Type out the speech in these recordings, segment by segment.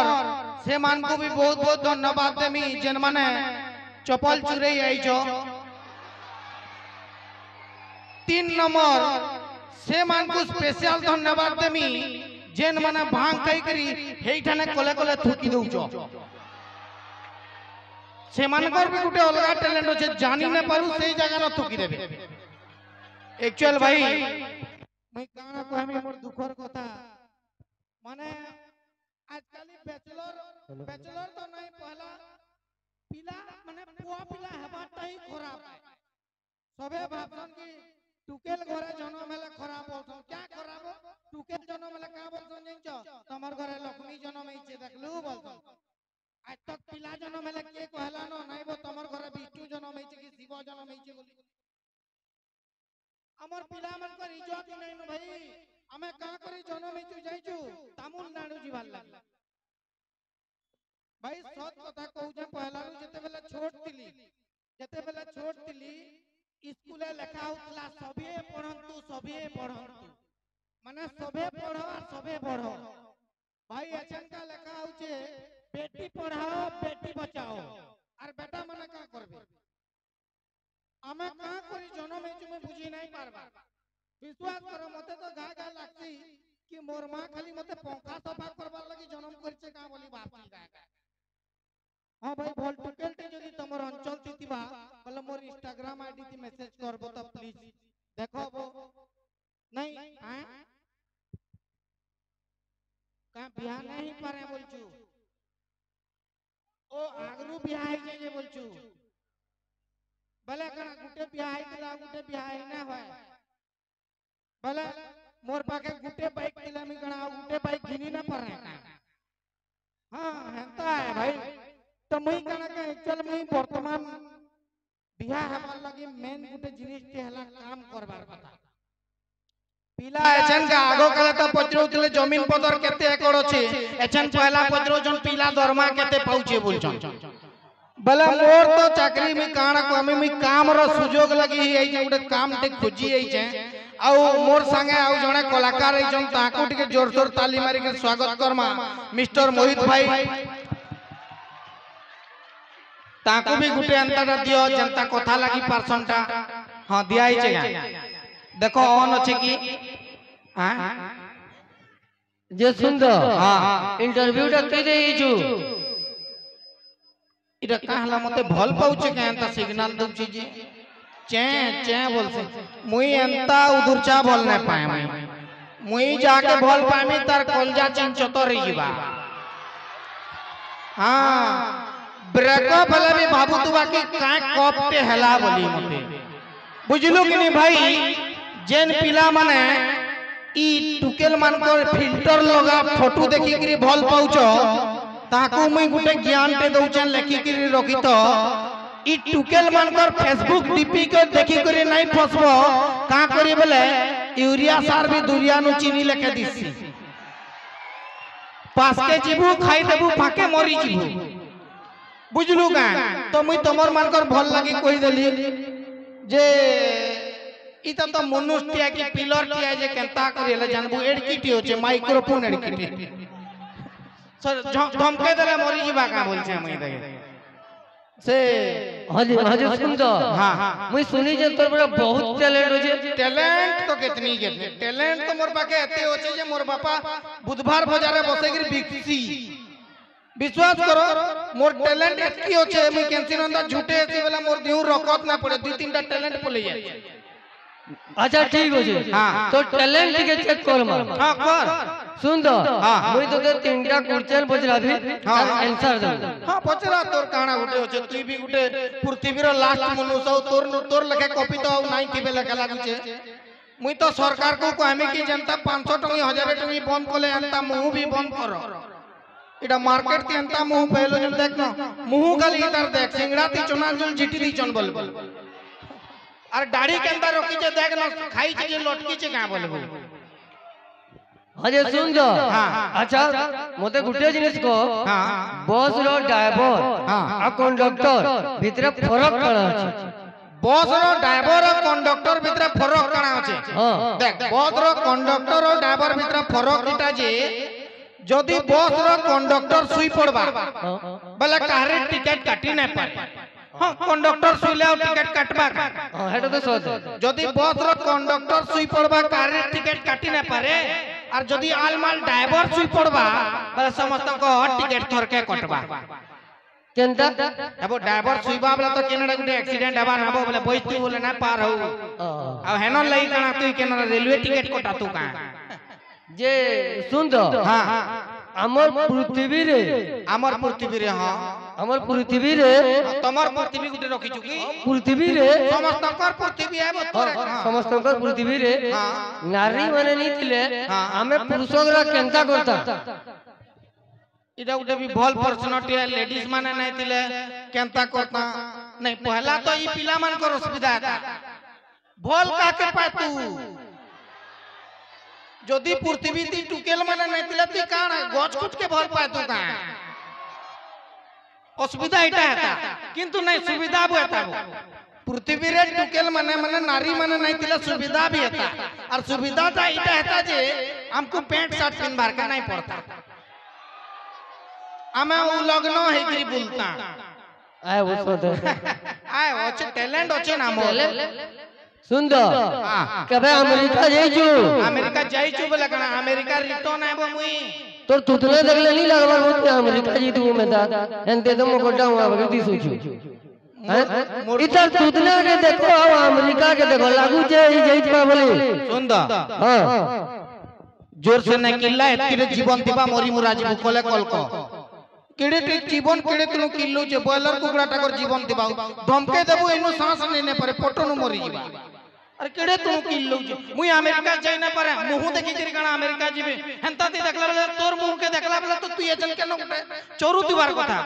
আমার সে ଆମର বি ବି ବହୁତ ধন্যবাদ দেমি ଦେମି মানে চপল ଚୁରେଇ ଆଇଛ তিন নম্বর সে মানুষ স্পেশাল ধন্যবাদ দেমি যেন মানে ভাঙ খাই করি সেইখানে কলে কলে থুকি দৌছ সেমানকর বি গোটে অলগা ট্যালেন্ট আছে জানি না পারু সেই জায়গার থুকি দেবে একচুয়াল ভাই মুই কানা কহমি মোর দুঃখর কথা মানে आजकल बैचलर बैचलर तो नहीं पहला ଯାଉଥିଲା ସଭିଏ ପଢ଼ନ୍ତୁ ସଭିଏ ପଢ଼ନ୍ତୁ ମାନେ ସଭେ ପଢ଼ ସଭେ ପଢ଼ ଭାଇ ଏଛେନ୍ଟା ଲେଖା ହଉଛେ ବେଟି ପଢ଼ାଓ ବେଟି ବଚାଓ ଆର୍ ବେଟା ମାନେ କାଁ କରବେ ଆମେ କାଁ କରି ଜନମ ହେଇଛୁ ମୁଇଁ ବୁଝି ନାଇଁ ପାରବା ବିଶ୍ୱାସ କର ମତେ ତ ଗାଁ ଗାଁ ଲାଗ୍ସି କି ମୋର ମା ଖାଲି ମତେ ପଙ୍ଖା ସଫା କରବାର ଲାଗି ଜନମ କରିଛେ କାଁ ବୋଲି ଭାବଛି ଗାଁ ଗାଁ हाँ भाई भल टोटल टे जदि तुम अंचल तिबा बोले मोर इंस्टाग्राम आईडी ती मैसेज करबो त प्लीज देखो वो नहीं हैं का बियाह नहीं पारे बोलछु ओ आगरु बियाह हे जे बोलछु बोले कना गुटे बियाह हेला गुटे बियाह ना होय बोले मोर पाके गुटे बाइक दिला मी कना गुटे बाइक घिनी ना पारे हां हेंता है भाई तो मुई कहना के एक्चुअल मुई वर्तमान बिहा हमार लगे मेन गुटे जिनिस के हला काम करबार कथा पिला एचन के तो आगो काले तो पचरौतिले जमीन पदर केते एकड़ अछि एचन पहला पचरौजन पिला दरमा केते पाउचे बोलछन बले मोर तो, तो चाकरी में काणा को हमें में काम रो सुजोग लगी ही एई गुटे काम टे खोजी एई छे आउ मोर संगे आउ जणे कलाकार एई जन ताकू टिके जोर जोर ताली मारी के स्वागत करमा मिस्टर मोहित भाई ताको भी गुटे अंतर दियो जनता कथा पार्सन टा हाँ दिया ही चाहिए देखो ऑन अछि की हां जे सुंदर हां इंटरव्यू टा के दे ही जो इधर कहाँ कहला मते भल पाउछ के अंता सिग्नल दउ छी चें चें बोल से मुई अंता उदुरचा बोल नै पाए मुई मुई जाके भल पामी तार कलजा जाचें चतर रही हाँ ब्रेकअप भला में बाबू तुबा के का कप पे हला बोली मते बुझलू कि नहीं भाई जेन पिला माने ई टुकेल मान को फिल्टर लगा फोटो देखि के भल पाउछ ताकू मैं गुटे ज्ञान पे दउछन लेखि के रखी तो ई टुकेल मान को फेसबुक डीपी को देखि के नहीं फसबो का करी बोले यूरिया सार भी दुरिया नु चीनी लेके दिसी पास के जीबू खाई देबू फाके मरी जीबू বুঝলু কেন তো মুই তোমার মানকর ভাল লাগি কইদেলি যে ইটা তো মনুষ টিয়া কি পিলর টিয়া যে কেনতা করি হলে জানবু এড়কিটি হচ্ছে মাইক্রোফোন এড়কিটি ধমকে দেলে মরি যাবা কা বলছে আমি দেখে সে হজর শুন তো হ্যাঁ মুই শুনি যে তোর বড় বহুত ট্যালেন্ট হইছে ট্যালেন্ট তো কেতনি গেছে ট্যালেন্ট তো মোর পাকে এতে হচ্ছে যে মোর বাবা বুধবার বাজারে বসে গিয়ে বিকছি विश्वास करो मोर टैलेंट एतकी होचे मैं केनसी नंदा झूठे एसी वाला मोर दिउ रकत ना पड़े दू तीनटा टैलेंट पले जाय अच्छा, अच्छा ठीक हो जे हां तो हाँ, हाँ। टैलेंट के चेक हाँ, कर मार हां कर सुन दो तो, तो। हां मुई तो ते तीनटा कुर्चेल पचरा भी हां आंसर दे हां पचरा तोर काना उठे हो छे तू भी उठे पृथ्वी रो लास्ट मनुष्य हो तोर तोर लखे कॉपी तो नाही थिबे लखे छे मुई तो सरकार को कहमे कि जनता 500 टका 1000 टका बंद कोले आंता मु भी बंद करो এটা মার্কেট তে এন্তা মুহ পেলো জন দেখ না মুহ খালি ইতার দেখ সিংড়াতি চনার জিটি দি চন বল বল আর দাড়ি কেন্তা রকিছে দেখ না খাইছে যে লটকিছে কা বল বল আরে শুন তো আচ্ছা মতে গুটে জিনিস কো বস রো ড্রাইভার আর কন্ডাক্টর ভিতরে ফরক করা আছে বস র ড্রাইভার আর কন্ডাক্টর ভিতরে ফরক করা আছে হ্যাঁ। দেখ বস র কন্ডাক্টর আর ড্রাইভার ভিতরে ফরক কিটা যে जदि बस रो कंडक्टर सुई पड़बा बोले कारे टिकट काटी ना पाए हां कंडक्टर सुले और टिकट काटबा हां हेटा तो सोच जदि बस रो कंडक्टर सुई पड़बा कारे टिकट काटी ना पारे और जदि आलमाल ड्राइवर सुई पड़बा बोले समस्त को टिकट थरके कटबा केनता अब ड्राइवर सुइबा वाला तो केनडा गुटे एक्सीडेंट हबा नबो बोले बैठती बोले ना पार हो आ हेनो लई काना तू केनडा रेलवे टिकट कटा तू का যে শুনছ আমার পৃথিবী রে আমার পৃথিবী রে হ্যাঁ আমার পৃথিবী রে হ্যাঁ। তোমার পৃথিবী গুটে রখিছু কি পৃথিবী রে সমস্তকর পৃথিবী এব তোরে সমস্তকর পৃথিবীরে হ্যাঁ। নারী মানে নিছিলে আমি পুরুষরা কেনতা করতা এটা গুটে বি ভাল প্রশ্নটি লেডিজ মানে নাইতিলে কেনতা করতা নাই পহলা তো ই পিলা মানকর অসুবিধা ভাল কাকে পাতু যদি পৃথিবী তুই টুকেল মানে নাই দিলে তুই কাণ গছ কুটকে ভর পায় তু কাণ অসুবিধা এটা হেতা কিন্তু নাই সুবিধা বু হেতা পৃথিবী রে টুকেল মানে মানে নারী মানে নাই দিলে সুবিধা বি হেতা আর সুবিধাটা এটা হেতা যে আমকু প্যান্ট শার্ট পিনবার কা নাই পড়তা আমে উলগ্ন হেগরি বুলতা আয় ওসো আয় ওছে ট্যালেন্ট ওছে না মোলে सुन दो हाँ, हाँ। कबे अमेरिका छु अमेरिका जाइछु बोला कना अमेरिका रिटर्न आबो मुई तो तुतले देखले नहीं नी मो के अमेरिका जी जीतु में दा एनते तो मोकोटा हुआ बगैर दी छु इधर तुतले के देखो आओ अमेरिका के देखो लागू जे ई जाइत बा बोले सुन दो हां जोर से किल्ला एतिर जीवन दिबा मोरी मुराजी बुकोले कलको কেড়েটে জীবন কেড়ে তেণু কিনলু যে ব্রয়লার কুকুড়াটাকর জীবন দেবাও ধমকে দেবু এনু শ্বাস নেনে পারে পটনু মরি যা আর কেড়ে তেণু কিনলু যে মুই আমেরিকা যাই না পারে মুহু দেখি কিরি কানা আমেরিকা যাবে হেনতা তি দেখলা বেলা তোর মুহকে দেখলা বেলা তো তুই এজন কেন গোটে চোরু দিবার কথা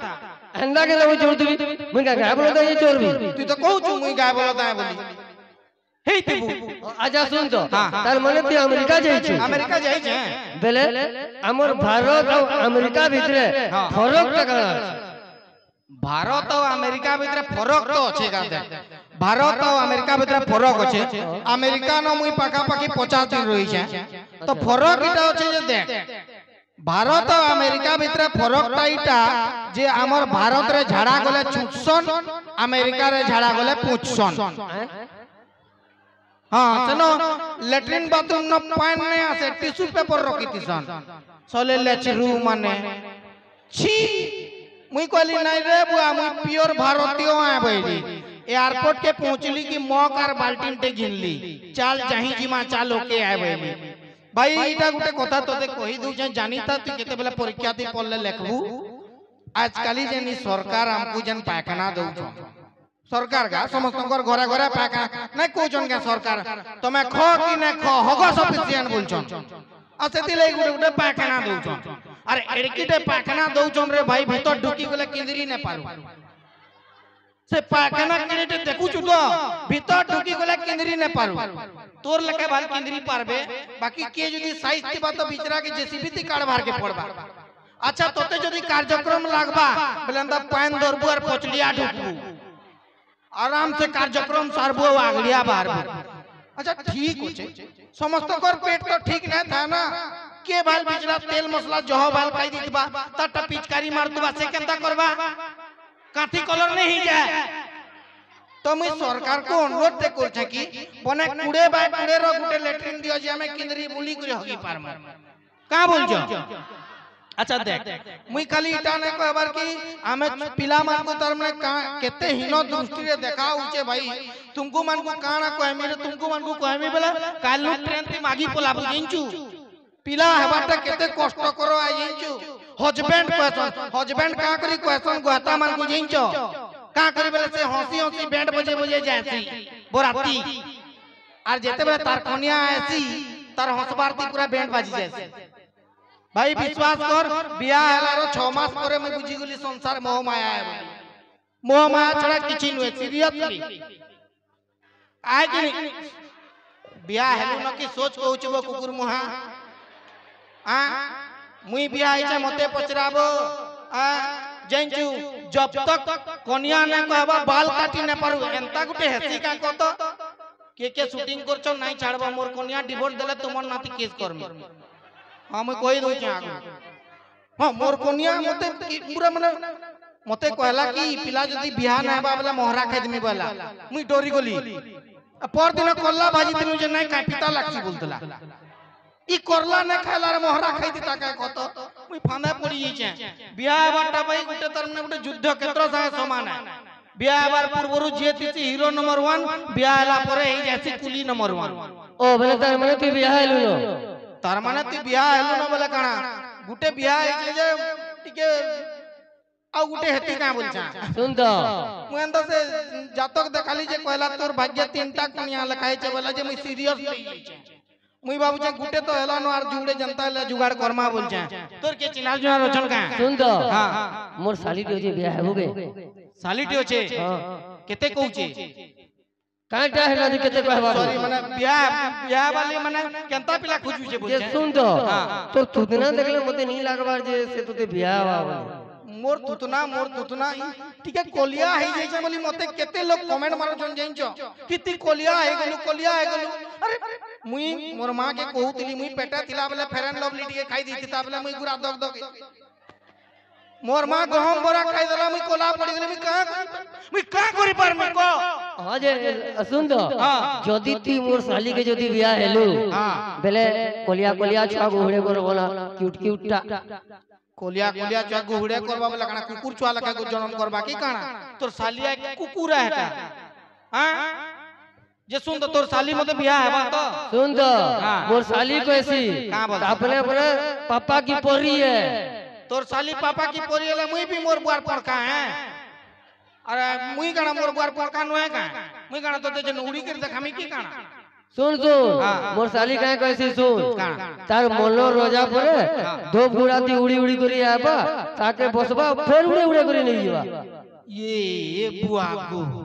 হেন্দা কেন চোর দিবি মুই গা বলো তাই চোরবি তুই তো কহুছু মুই গা বলো তাই বলি ହେଇଥିବୁ ଆଚ୍ଛା ଶୁଣ ତ ତାର ମାନେ ତୁ ଆମେରିକା ଯାଇଛୁ ଆମେରିକା ଯାଇଛେ ବେଲେ ଆମର ଭାରତ ଆଉ ଆମେରିକା ଭିତରେ ଫରକ ଟା କାଣା ଭାରତ ଆଉ ଆମେରିକା ଭିତରେ ଫରକ ତ ଅଛି ଗାନ୍ଧେ ଭାରତ ଆଉ ଆମେରିକା ଭିତରେ ଫରକ ଅଛି ଆମେରିକା ନ ମୁଇଁ ପାଖାପାଖି ପଚାଶ ଦିନ ରହିଛେ ତ ଫରକ ଏଇଟା ଅଛି ଯେ ଦେଖ ଭାରତ ଆଉ ଆମେରିକା ଭିତରେ ଫରକଟା ଏଇଟା যে আমার ভারতের ঝাড়া গলে ছুটসন আমেরিকার ঝাড়া গলে পুঁচসন हाँ सुनो हाँ, लेटरिन बाथरूम ना पाइन में आसे टिश्यू पेपर रखी थी सन सोले रूम माने छी मुई कोली नहीं रे बुआ मुई प्योर भारतीय है भाई एयरपोर्ट के पहुंचली की मॉक और बाल्टीन टे गिन ली चाल जाही की मां चाल ओके आए भाई भाई इटा गुटे कथा तोते कहि दू जे जानी था तू केते बेला परीक्षा दी पड़ले लेखबू आजकल जेनी सरकार हमकू जन पायखाना दऊ सरकार का समस्त घरे घरे पाका नहीं कौन का सरकार तुम ख कि ना ख हग सफिसीयन बोलछन आ सेति ले गुटे गुटे पाखाना दउछन अरे एड़कीटे पाखाना दउछन रे भाई भीतर ढुकी गले किंदरी ने पारु से पाखाना किनेटे देखु छु तो भीतर ढुकी गले किंदरी ने पारु तोर लके भाल किंदरी पारबे बाकी के जदी साइज तिबा तो बिचरा के जेसी भी ती काड़ भार के पड़बा अच्छा तोते अच्छा, जदी कार्यक्रम लागबा बेलंदा तो तो पैन दरबुआर पचलिया ढुकबू आराम से कार्यक्रम सारबो आगलिया बार अच्छा ठीक हो छे समस्त कर पेट तो, तो ठीक ना था ना के बाल बिचला तेल मसला जह बाल पाई दितबा तट पिचकारी मार दबा से केंता करबा काठी कलर नहीं जाए तो मुई तो सरकार को अनुरोध ते कर छे कि बने कुड़े बाय कुड़े रो गुटे लेटरिन दियो जे हमें किंदरी बुली करे होगी पारमा का बोल जो আচ্ছা দেখ মুই খালি এটা না কইবার কি আমি পিলা মানকু তার মানে কেতে হীন দৃষ্টিরে দেখা হচ্ছে ভাই তুমকু মানকু কানা কইমি রে তুমকু মানকু কইমি বেলা কালু ট্রেন তে মাগি পলাবু জিনচু পিলা হেবাটা কেতে কষ্ট কর আই জিনচু হজবেন্ড কোয়েশন হজবেন্ড কা করি কোয়েশন গোতা মানকু জিনচো কা করি বেলা সে হসি হসি ব্যান্ড বজে বজে যায়সি বরাতি আর যেতে বেলা তার কনিয়া আইসি তার হসবার তি পুরা ব্যান্ড বাজি যায়সি भाई विश्वास कर बिया हेलार 6 मास परे मैं बुझी गुली संसार मोह माया है मोह माया छड़ा किछि नहीं है सीरियसली आइ कि बिया हेलु न कि सोच कहू छबो कुकुर मुहा आ मुई बिया आइ छ मते पछराबो आ जेंचू जब तक कोनिया ने कहबा बाल काटी ने परु एंता गुटे हसी का को तो के के शूटिंग करछो नहीं छाड़बा मोर कोनिया डिवोर्स देले तुमर तो तो नाती केस करमी ହଁ ମୁଇଁ କହିଦେଉଛେଁ ଆଗ ହଁ ମୋର୍ କନିଆ ମତେ ପୁରା ମାନେ ମତେ କହିଲା କି ପିଲା ଯଦି ବିହା ନାଇଁ ହେବା ବୋଲେ ମହରା ଖାଇଦେମି ବୋଇଲା ମୁଇଁ ଡରିଗଲି ଗଲି ପରଦିନ କଲା ଭାଜିଥିଲୁ ଯେ ନାଇଁ କାଇଁ ପିତା ଲାଗ୍ସି ବୋଲୁଥିଲା ଇ କର୍ଲା ନାଇଁ ଖାଇଲାରେ ମହରା ଖାଇଛି ତାକେ କାଇଁ କତ ମୁଇଁ ଫାନ୍ଦେ ପଡ଼ି ଯାଇଛେଁ ବିହା ହେବାଟା ପାଇଁ ଗୋଟେ ତାର ମାନେ ଗୋଟେ ଯୁଦ୍ଧ କ୍ଷେତ୍ର ସାଙ୍ଗେ ସମାନ ବିହା হবার ପୂର୍ବରୁ ଯିଏ ଥିସି ହିରୋ নম্বর ୱାନ୍ ବିହା ହେଲା ପରେ এই যাছি কুলি ୱାନ୍ ଓ ও বলে ମାନେ ତୁ ବିହା ହେଲୁ তার মানে তুই বিয়া হেলু না বলে কানা গুটে বিয়া হয়েছে যে টিকে ଆଉ ଗୋଟେ ହେତି କାଁ ବୋଲଛା ଶୁଣ ମୁଁ ଏନ୍ତା ସେ ଜାତକ ଦେଖାଲି ଯେ କହିଲା ତୋର ଭାଗ୍ୟ ତିନିଟା କୁଣିଆ ଲେଖା ହେଇଛେ ବୋଲେ ଯେ ମୁଇଁ ସିରିୟସ୍ ହେଇଯାଇଛେ ମୁଇଁ ଭାବୁଛେ ଗୁଟେ ତ ହେଲା ନ ଆର ଯୁଡ଼େ ଯେନ୍ତା ହେଲେ ଯୁଗାଡ କରମା ବୋଲଛେ ତୋର କେ ଚିହ୍ନା ଜଣା ଅଛନ୍ କାଁ ଶୁଣ ତ ହଁ ମୋର୍ ଶାଲିଟି ଅଛେ ବିହା ହେବୁ ବେ ଶାଲିଟି ଅଛେ କେତେ କହୁଛେ কাইটা হেলা দি কেতে কহবা সরি মানে বিয়া বিয়া বালি মানে কেনতা পিলা খুজু যে বলছে শুন তো তো তুতনা দেখলে মতে নি লাগবার যে সে তোতে বিয়া বাবা মোর তুতনা মোর তুতনা টিকে কলিয়া হই যাইছে বলি মতে কেতে লোক কমেন্ট মারছন জাইছ কিতি কলিয়া হই গলু কলিয়া হই গলু আরে মুই মোর মা কে কহুতলি মুই পেটা থিলা বেলে ফেরেন লভলি টিকে খাই দিতি তা বেলে মুই গুরা দগ দগ मोर मां गहम बोरा खाई देला मुई कोला पड़ी गेले मुई का मुई का करी पर मुई को हां जे सुन दो तो, हाँ। जदी ती मोर साली के जदी बियाह हेलु हां बेले कोलिया कोलिया छा गुहड़े कर बोला क्यूट क्यूटटा कोलिया कोलिया छा गुहड़े करबा बोला काना कुकुर छुआ लका को जन्म करबा की काना तोर सालिया कुकुर है का हां जे सुन तो तोर साली मते बियाह हेबा तो सुन तो हाँ। मोर साली को ऐसी का बोल अपने अपने पापा की पोरी है तोर साली पापा की पोरी वाला मुई भी मोर बुआर पर का है अरे मुई गाना मोर बुआर पर का नो है का मुई गाना तो तेज उड़ी कर देखामी की गाना सुन सुन हाँ, हाँ। मोर साली काहे कैसे सुन तार मोलो रोजा परे हाँ। धूप गुड़ाती उड़ी उड़ी करी आबा ताके बसबा फिर उड़े उड़े करी नहीं जीवा ये ये बुआ को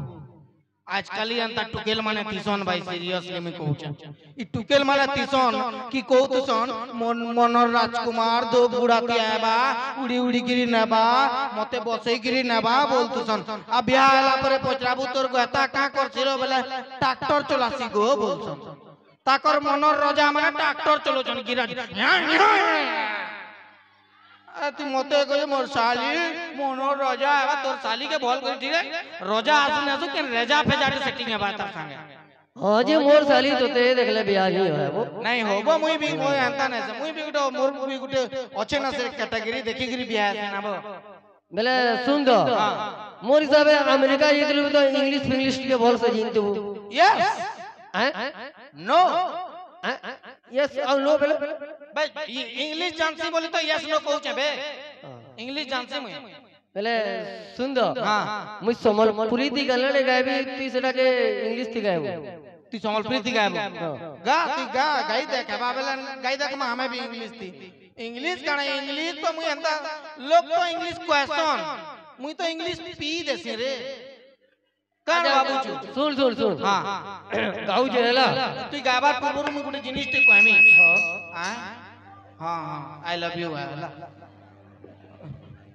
આજકાલી અંતા ટુકેલ માને તીસોન ભાઈ સિરિયસલી મે કહું છું ઈ ટુકેલ માને તીસોન કી કહું તીસોન મનોર રાજકુમાર દો બુડા કે આબા ઉડી ઉડી કરી નાબા મતે બસઈ કરી નાબા બોલતુસન આ બ્યાહ હેલા પરે પચરાબુ તોર ગતા કા કરસિરો બેલે ટ્રાક્ટર ચલાસી ગો બોલસન તાકર મનોર રાજા માને ટ્રાક્ટર ચલોચન ગિરાજ তুই মতে কই মোর শালি মনোর রজা এবা তোর শালিকে ভল করি ঠিক রজা আসুন আসু কেন রেজা ফেজাটি সেটিং এবা তার সঙ্গে हाँ जी मोर साली तो ते देखले बिहारी है वो नहीं हो बा मुई भी मोय अंता ने से मुई भी गुटे मोर भी गुटे अच्छे ना से कैटेगरी देखी गिरी बिहार से ना बो बेले सुन दो तो, हाँ, हाँ। मोर हिसाब अमेरिका जीतलु तो इंग्लिश इंग्लिश के बोल से जीतबू यस नो यस और नो बोले भाई इंग्लिश जानसी बोले तो यस नो कहू बे इंग्लिश जानसी मुई বলে শুন দ মুই সম্বলপুরি দি গানে গাইবি তুই সেটাকে ইংলিশ দি গাইব তুই সম্বলপুরি দি গাইব গা তুই গা গাই দেখ বা বলে গাই দেখ মা আমি বি ইংলিশ দি ইংলিশ গানে ইংলিশ তো মুই এন্তা লোক তো ইংলিশ কোয়েশ্চন মুই তো ইংলিশ পি দেছি রে કારણ બાબુ છું સુન સુન સુન હા ગાઉ છે હેલા તું ગાવા પૂરું મુ કોને જીનિસ તે કોમી હા હા આઈ લવ યુ હેલા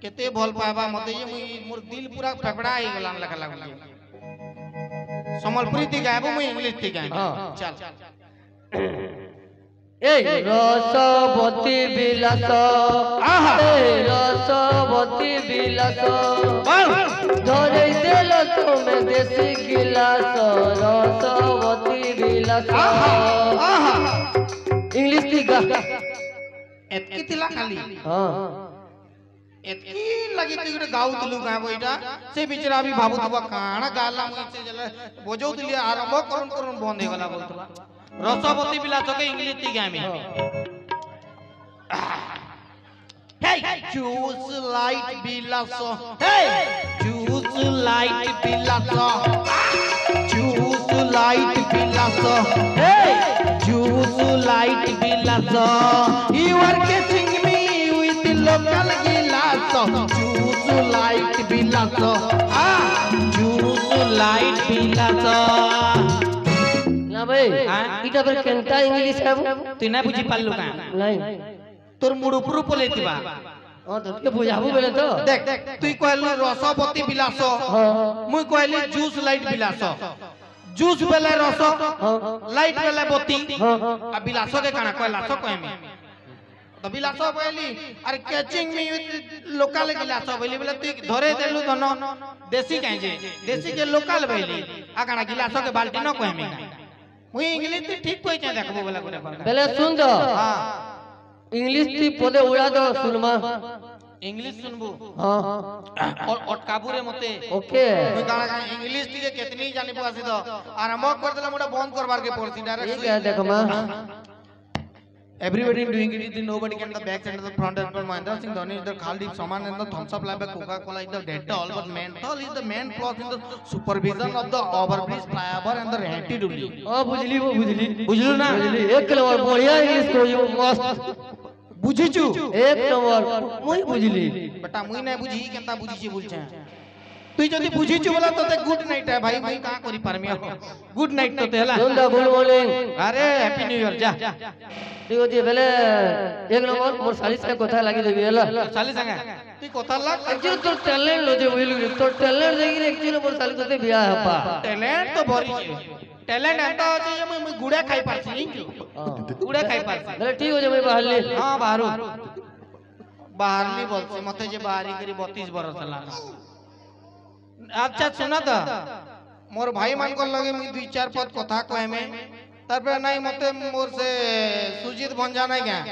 કેતે ભલ પાવા મતે એ મુ મોર દિલ પૂરા ફેફડા આઈ ગલા લગા લાગુ સમલપુરી થી ગાબુ મુ ઇંગ્લિશ થી ગાઈ ચાલ এই রসবতী বিলাস এই রসবতী বিলাস ধরে तुम देसी गिलास रसवती विलास इंग्लिश तिगा এতকি তিলা খালি এতকি লাগি তুই গোটে গাউলু গাব এটা সে বিচরা আমি ভাবুথবা কাণা গালা মুই সে জেলা বজাউতলি আরম্ভ করুন করুন বন্ধ হয়ে গলা বলতবা রসবতী বিলাসকে ইংলিশ তিগা আমি Hey, choose light bilaso. Hey, choose light bilaso. Choose light bilaso. Hey, choose light bilaso. You are catching me with local gilaso. Choose light bilaso. Ah, choose light bilaso. ना भाई इटा पर केंता इंग्लिश है वो तू ना बुझी पाल लो का नहीं তোর মুড় উপর পলেইতিবা তোকে বুঝাবো বলে তো দেখ তুই কইলি রসপতি বিলাস মুই কইলি জুস লাইট বিলাস জুস বেলে রস লাইট বেলে বতি আর বিলাস কে কানা কয় লাস কইমি তো বিলাস কইলি আর ক্যাচিং মি লোকাল বিলাস বলি বলে তুই ধরে দেলু ধন দেশি কাই যে দেশি কে লোকাল বলি আ কানা গিলাস কে বালতি ন কইমি মুই ইংলিশ ঠিক কইছে इंग्लिश थी पोदे उड़ा दो सुनमा इंग्लिश सुनबो हां और अटकाबू रे मते ओके मुई गाना गाना इंग्लिश ती केतनी जानि पासी तो आरंभ कर देला मोटा बंद करबार के पड़सी डायरेक्ट ये देख मां Everybody doing it is nobody can the back and the front and the Mahindra Singh Dhoni is the Khaldeep Saman and the thumbs up like Coca Cola is the dental but mental is the main plot in the supervision of the overbridge flyover and the rented only. Oh, bujli, bujli, bujli na. Bujli, ek kilowatt बढ़िया है इसको ये मस्त বুঝিছু এক নম্বর মুই বুঝলি বেটা মুই না বুঝি কেনতা বুঝিছি বলছে তুই যদি বুঝিছু বলা তোতে গুড নাইট হ্যাঁ ভাই মুই কা করি পারমি গুড নাইট তোতে হেলা জন্দা ভুল বলে আরে হ্যাপি নিউ ইয়ার যা ঠিক আছে বেলে এক নম্বর মোর শালি সঙ্গে কথা লাগি দেবি হেলা শালি সঙ্গে তুই কথা লাগ একচুয়ালি তোর ট্যালেন্ট লজে বুঝলি তোর ট্যালেন্ট দেখি একচুয়ালি মোর শালি তোতে বিয়া হপা ট্যালেন্ট তো ভরি टैलेंट अंता हो चाहिए मैं गुड़ा खाई पारसी थैंक यू गुड़ा खाई पारसी अरे ठीक हो जे मैं बाहर ले हाँ बाहर हो बाहर ली बोलसे मते जे बाहरी करी बहुत 32 बरस लाना अच्छा सुना था मोर भाई मान को लगे मैं दूसरा पद को था कोई में तब पे नहीं मतलब मोर से सुजीत बन जाना क्या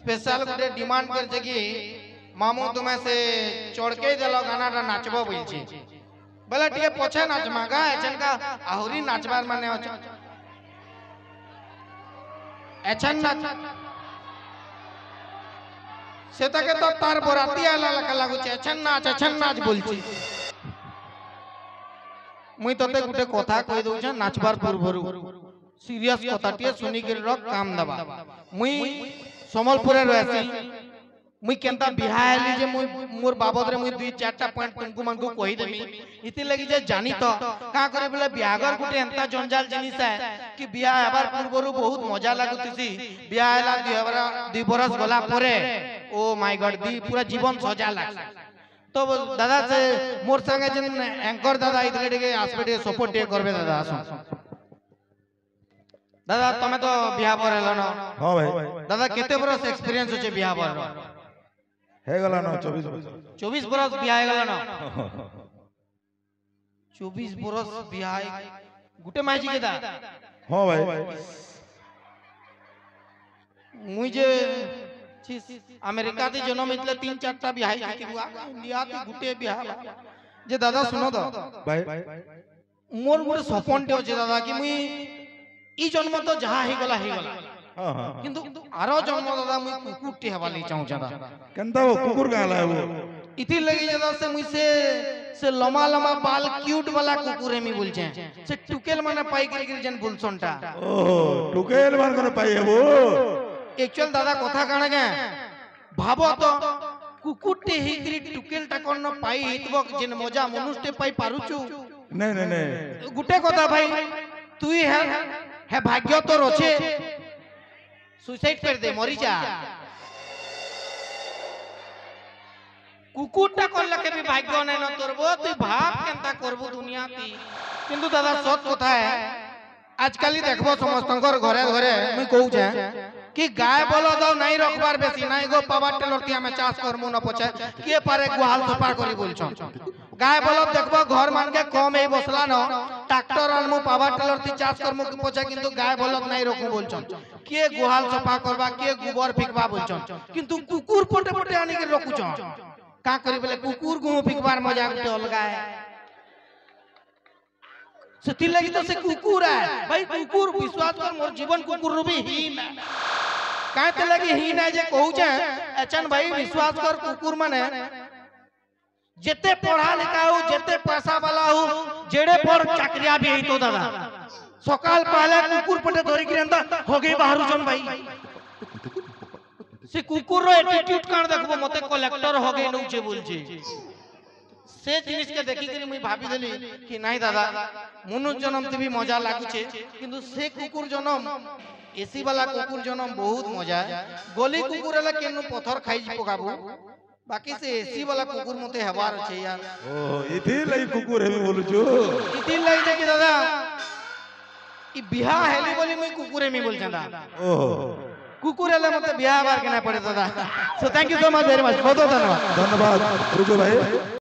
स्पेशल गुटे डिमांड कर जगी मामू तुम्हें से चढ़के देलो गाना नाचबा नाचबो ची। ବୋଲେ ଟିକେ ପଛେ ନାଚମା ଗା ଏଛେନକା ଆହୁରି ନାଚବାର ମାନେ ଅଛ ଏଛେନ ନାଚ সেটাকে তো তার বরাতি আলাদা লাগুছে এছেন নাচ এছেন নাচ বলছি মুই তোতে গুটে কথা কই দউছে নাচবার পূর্বরু সিরিয়াস কথাটিয়ে শুনিকির রক কাম দেবা মুই সমলপুরে রয়েছি মুই কেনতা বিহা হলি যে মুই মোর বাবদরে মুই দুই চারটা পয়েন্ট তুমকু মানকু কই দেমি ইতি লাগি যে জানি তো কা করে বলে বিয়াগর গুটে এন্তা জঞ্জাল জিনিস আ কি বিয়া এবার পূর্বরু বহুত মজা লাগুতিছি বিয়া হেলা দুই বরা দুই বরস গলা পরে ও মাই গড দি পুরা জীবন সজা লাগছে তো দাদা সে মোর সঙ্গে যে অ্যাঙ্কর দাদা ইতলে টিকে আসবে টিকে সাপোর্ট টিকে করবে দাদা আসুন দাদা তুমি তো বিয়া পর হেলন হ্যাঁ ভাই দাদা কত বরস এক্সপেরিয়েন্স হচ্ছে বিয়া পর है गला ना चौबीस चौबीस बरस बिहाय गला ना चौबीस बरस बिहाय गुटे माइजी के दा हाँ भाई मुझे चीज अमेरिका दी जन्म इतने तीन चार टा बिहाय की हुआ इंडिया दी गुटे बिहाय जे दादा सुनो दा भाई मोर गुटे सपन टे हो जे दादा कि मुई ई जन्म तो जहाँ ही गला ही गला किंतु आरो जन्म दादा मुई कुकुर टी नै चाहू ज्यादा कंदा वो कुकुर गाला हो इति लगी ज्यादा से मुई से से लमा लमा बाल क्यूट वाला कुकुर है मी बोल छे से टुकेल माने पाई गिर गिर जन बोल सोनटा ओहो टुकेल मान कर पाई है एक्चुअल दादा कथा काने के भाबो तो कुकुर टी हि गिर टुकेल टा কুকুরটে হেইকিরি টুকেলটা কর্ণ পাই मजा मनुष्य মজা पाई পাই পারুচু नै नै নে গুটে কথা ভাই তুই है है भाग्य तो रोचे सुसाइड कर दे मरी जा কুকুরটা করলে কেবি ভাগ্য নাই না তোরবো তুই ভাব কেনতা করবো দুনিয়াতি কিন্তু দাদা সৎ কোথায় আজকালি দেখবো সমস্ত ঘরে ঘরে মুই কৌছে कि गाय बोलो दो तो नहीं रखबार बेसी नहीं गो पावर टेलर ती हमें चास कर मुंह कि ये पर एक गुहाल सुपार करी बोल छ गाय बोलो तो देखबो घर मान के कम ए बसला न ट्रैक्टर अनमु पावर टेलर ती चास कर मुंह पोचे किंतु गाय बोलो तो नहीं रखु बोल कि ये गुहाल सफा करबा के गोबर फेकबा बोल छ किंतु कुकुर पोटे तो से कुकुर है भाई कुकुर विश्वास कर मोर जीवन कुकुर रूबी ही ना काते लगी ही ना जे कहूचे अचन भाई विश्वास कर कुकुर मने जते पढ़ा लिखा हो जते पैसा वाला हो जेड़े पर चक्रिया भी तो दादा सकाल पाले कुकुर पटे धरी के अंदर हो गई बाहर जन भाई से कुकुर रो एटीट्यूड कण देखबो मते कलेक्टर हो गई नउ छे बोल छे से चीज के देखी करी मुई भाभी देली कि नहीं दादा मनुष्य जन्म ते मजा लागु छे किंतु से कुकुर जन्म এসিওয়ালা কুকুর জন বহুত মজা গলি কুকুর হলে কেন পথর খাই পকাবো বাকি সে এসি বালা কুকুর মতে হেবার আছে ইয়ার ও ইথির লাই কুকুর হেমি বলছো ইথির লাই দেখি দাদা ই বিহা হেলি বলি মই কুকুর হেমি বলছেন দা ও কুকুর এলে মতে বিহা হবার কেনা পড়ে দাদা so thank you so much very much বহুত ধন্যবাদ ধন্যবাদ রুকু ভাই